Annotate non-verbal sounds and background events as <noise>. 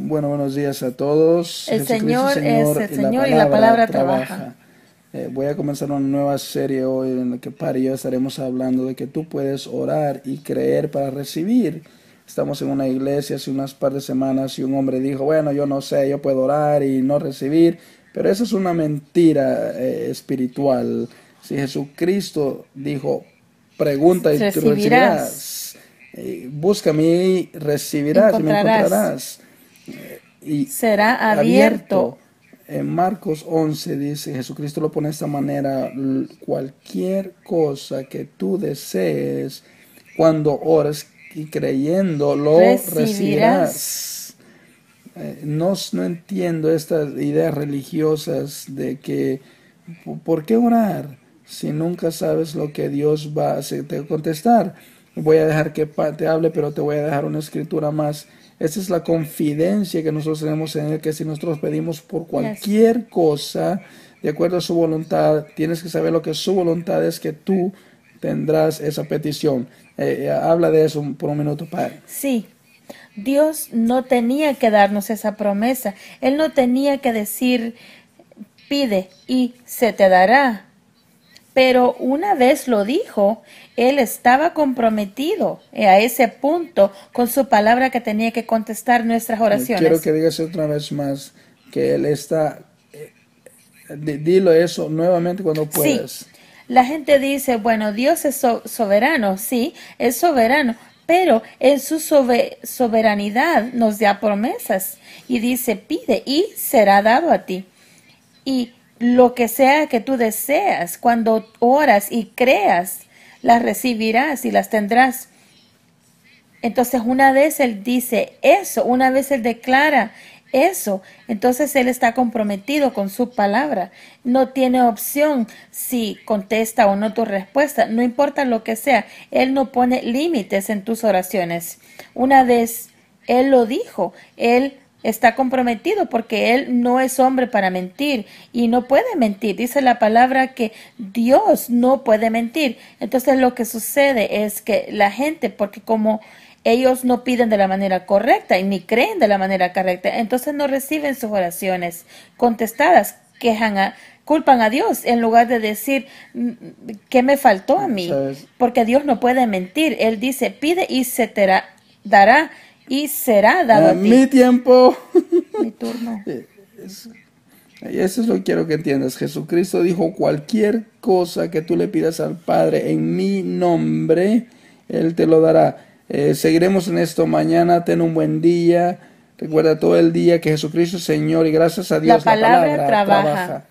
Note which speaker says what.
Speaker 1: Bueno, buenos días a todos. El Señor, es el Señor y la palabra, trabaja. Eh, voy a comenzar una nueva serie hoy en la que Pari y yo estaremos hablando de que tú puedes orar y creer para recibir. Estamos en una iglesia hace unas par de semanas y un hombre dijo, bueno, yo no sé, yo puedo orar y no recibir, pero eso es una mentira eh, espiritual. Si Jesucristo dijo, pregunta y recibirás. busca eh, a y recibirás y me encontrarás y
Speaker 2: será abierto.
Speaker 1: En Marcos 11 dice, Jesucristo lo pone de esta manera, cualquier cosa que tú desees cuando ores y creyéndolo recibirás. Eh, no, no, entiendo estas ideas religiosas de que, ¿por qué orar si nunca sabes lo que Dios va a a contestar? voy a dejar que te hable, pero te voy a dejar una escritura más. Esa es la confidencia que nosotros tenemos en el que si nosotros pedimos por cualquier cosa, de acuerdo a su voluntad, tienes que saber lo que su voluntad es, que tú tendrás esa petición. Eh, eh, habla de eso por un minuto, Padre.
Speaker 2: Sí, Dios no tenía que darnos esa promesa. Él no tenía que decir, pide y se te dará pero una vez lo dijo, él estaba comprometido a ese punto con su palabra que tenía que contestar nuestras oraciones. Quiero que
Speaker 1: digas otra vez más que él está, eh, dilo eso nuevamente cuando puedas.
Speaker 2: La gente dice, bueno, Dios es soberano, sí, es soberano, pero en su soberanidad nos da promesas y dice, pide y será dado a ti. Y lo que sea que tú deseas, cuando oras y creas, las recibirás y las tendrás. Entonces una vez Él dice eso, una vez Él declara eso, entonces Él está comprometido con su palabra. No tiene opción si contesta o no tu respuesta, no importa lo que sea, Él no pone límites en tus oraciones. Una vez Él lo dijo, Él está comprometido porque Él no es hombre para mentir y no puede mentir. Dice la palabra que Dios no puede mentir. Entonces lo que sucede es que la gente, porque como ellos no piden de la manera correcta y ni creen de la manera correcta, entonces no reciben sus oraciones contestadas, quejan a, culpan a Dios en lugar de decir mm, qué me faltó a mí, porque Dios no puede mentir. Él dice, pide y se te dará y será dado a, Mi tiempo. Mi turno.
Speaker 1: <laughs> Eso es lo que quiero que entiendas. Jesucristo dijo, cualquier cosa que tú le pidas al Padre en mi nombre, Él te lo dará. Eh, seguiremos en esto mañana. Ten un buen día. Recuerda todo el día que Jesucristo es Señor y gracias a Dios la palabra, trabaja.